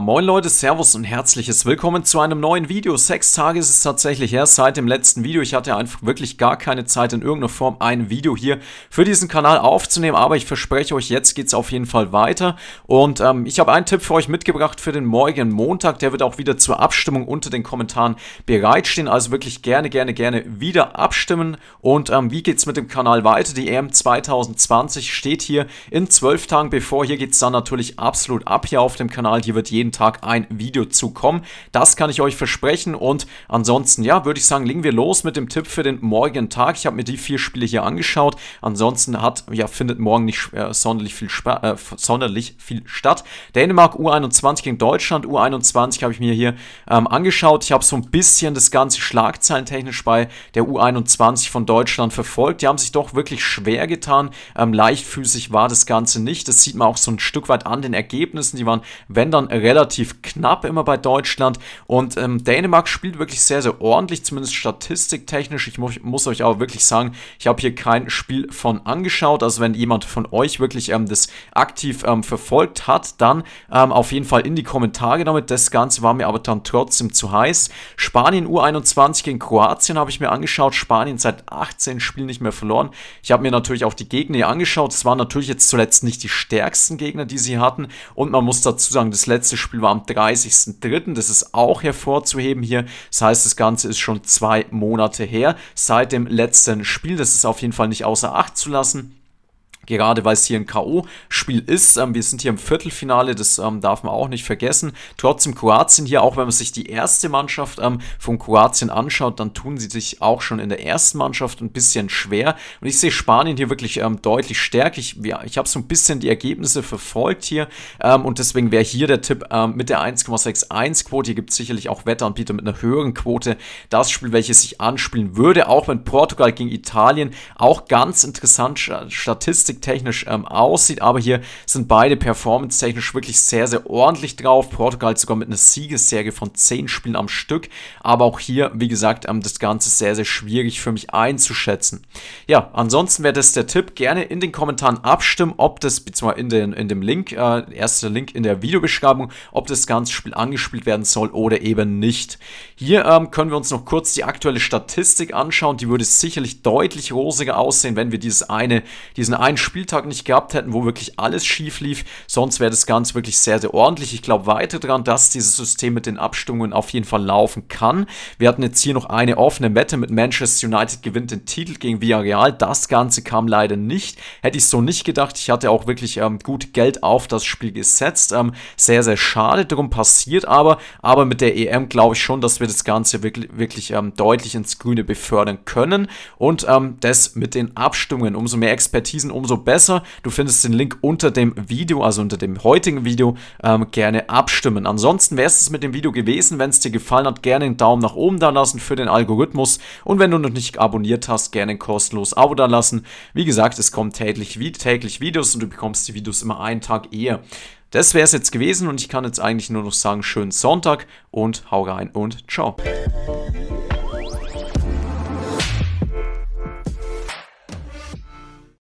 moin Leute, Servus und herzliches Willkommen zu einem neuen Video. Sechs Tage ist es tatsächlich her seit dem letzten Video. Ich hatte einfach wirklich gar keine Zeit in irgendeiner Form ein Video hier für diesen Kanal aufzunehmen, aber ich verspreche euch, jetzt geht es auf jeden Fall weiter. Und ähm, ich habe einen Tipp für euch mitgebracht für den morgigen Montag. Der wird auch wieder zur Abstimmung unter den Kommentaren bereitstehen. Also wirklich gerne, gerne, gerne wieder abstimmen. Und ähm, wie es mit dem Kanal weiter? Die EM 2020 steht hier in zwölf Tagen bevor. Hier geht es dann natürlich absolut ab hier auf dem Kanal. Hier wird jeden jeden Tag ein Video zu kommen. Das kann ich euch versprechen und ansonsten, ja, würde ich sagen, legen wir los mit dem Tipp für den morgigen Tag. Ich habe mir die vier Spiele hier angeschaut. Ansonsten hat, ja, findet morgen nicht äh, sonderlich, viel äh, sonderlich viel statt. Dänemark U21 gegen Deutschland. U21 habe ich mir hier ähm, angeschaut. Ich habe so ein bisschen das Ganze schlagzeilentechnisch bei der U21 von Deutschland verfolgt. Die haben sich doch wirklich schwer getan. Ähm, leichtfüßig war das Ganze nicht. Das sieht man auch so ein Stück weit an den Ergebnissen. Die waren, wenn dann, relativ relativ knapp immer bei Deutschland. Und ähm, Dänemark spielt wirklich sehr, sehr ordentlich, zumindest statistiktechnisch. Ich mu muss euch aber wirklich sagen, ich habe hier kein Spiel von angeschaut. Also wenn jemand von euch wirklich ähm, das aktiv ähm, verfolgt hat, dann ähm, auf jeden Fall in die Kommentare damit. Das Ganze war mir aber dann trotzdem zu heiß. Spanien U21 gegen Kroatien habe ich mir angeschaut. Spanien seit 18 Spielen nicht mehr verloren. Ich habe mir natürlich auch die Gegner hier angeschaut. Es waren natürlich jetzt zuletzt nicht die stärksten Gegner, die sie hatten. Und man muss dazu sagen, das letzte Spiel Spiel war am 30.03. Das ist auch hervorzuheben hier. Das heißt, das Ganze ist schon zwei Monate her seit dem letzten Spiel. Das ist auf jeden Fall nicht außer Acht zu lassen gerade weil es hier ein K.O.-Spiel ist. Ähm, wir sind hier im Viertelfinale, das ähm, darf man auch nicht vergessen. Trotzdem Kroatien hier, auch wenn man sich die erste Mannschaft ähm, von Kroatien anschaut, dann tun sie sich auch schon in der ersten Mannschaft ein bisschen schwer. Und ich sehe Spanien hier wirklich ähm, deutlich stärker. Ich, ja, ich habe so ein bisschen die Ergebnisse verfolgt hier ähm, und deswegen wäre hier der Tipp ähm, mit der 1,61-Quote. Hier gibt es sicherlich auch Wetteranbieter mit einer höheren Quote. Das Spiel, welches sich anspielen würde, auch wenn Portugal gegen Italien auch ganz interessant Statistik technisch ähm, aussieht. Aber hier sind beide performance-technisch wirklich sehr, sehr ordentlich drauf. Portugal sogar mit einer Siegesserie von 10 Spielen am Stück. Aber auch hier, wie gesagt, ähm, das Ganze sehr, sehr schwierig für mich einzuschätzen. Ja, ansonsten wäre das der Tipp. Gerne in den Kommentaren abstimmen, ob das, beziehungsweise in, den, in dem Link, äh, erster Link in der Videobeschreibung, ob das ganze Spiel angespielt werden soll oder eben nicht. Hier ähm, können wir uns noch kurz die aktuelle Statistik anschauen. Die würde sicherlich deutlich rosiger aussehen, wenn wir dieses eine, diesen einen Spieltag nicht gehabt hätten, wo wirklich alles schief lief. Sonst wäre das Ganze wirklich sehr, sehr ordentlich. Ich glaube weiter daran, dass dieses System mit den Abstimmungen auf jeden Fall laufen kann. Wir hatten jetzt hier noch eine offene Wette mit Manchester United gewinnt den Titel gegen Villarreal. Das Ganze kam leider nicht. Hätte ich so nicht gedacht. Ich hatte auch wirklich ähm, gut Geld auf das Spiel gesetzt. Ähm, sehr, sehr schade darum passiert aber. Aber mit der EM glaube ich schon, dass wir das Ganze wirklich, wirklich ähm, deutlich ins Grüne befördern können. Und ähm, das mit den Abstimmungen. Umso mehr Expertisen, umso besser. Du findest den Link unter dem Video, also unter dem heutigen Video, ähm, gerne abstimmen. Ansonsten wäre es mit dem Video gewesen. Wenn es dir gefallen hat, gerne einen Daumen nach oben da lassen für den Algorithmus. Und wenn du noch nicht abonniert hast, gerne ein kostenlos Abo da lassen. Wie gesagt, es kommen täglich, täglich Videos und du bekommst die Videos immer einen Tag eher. Das wäre es jetzt gewesen und ich kann jetzt eigentlich nur noch sagen, schönen Sonntag und hau rein und ciao.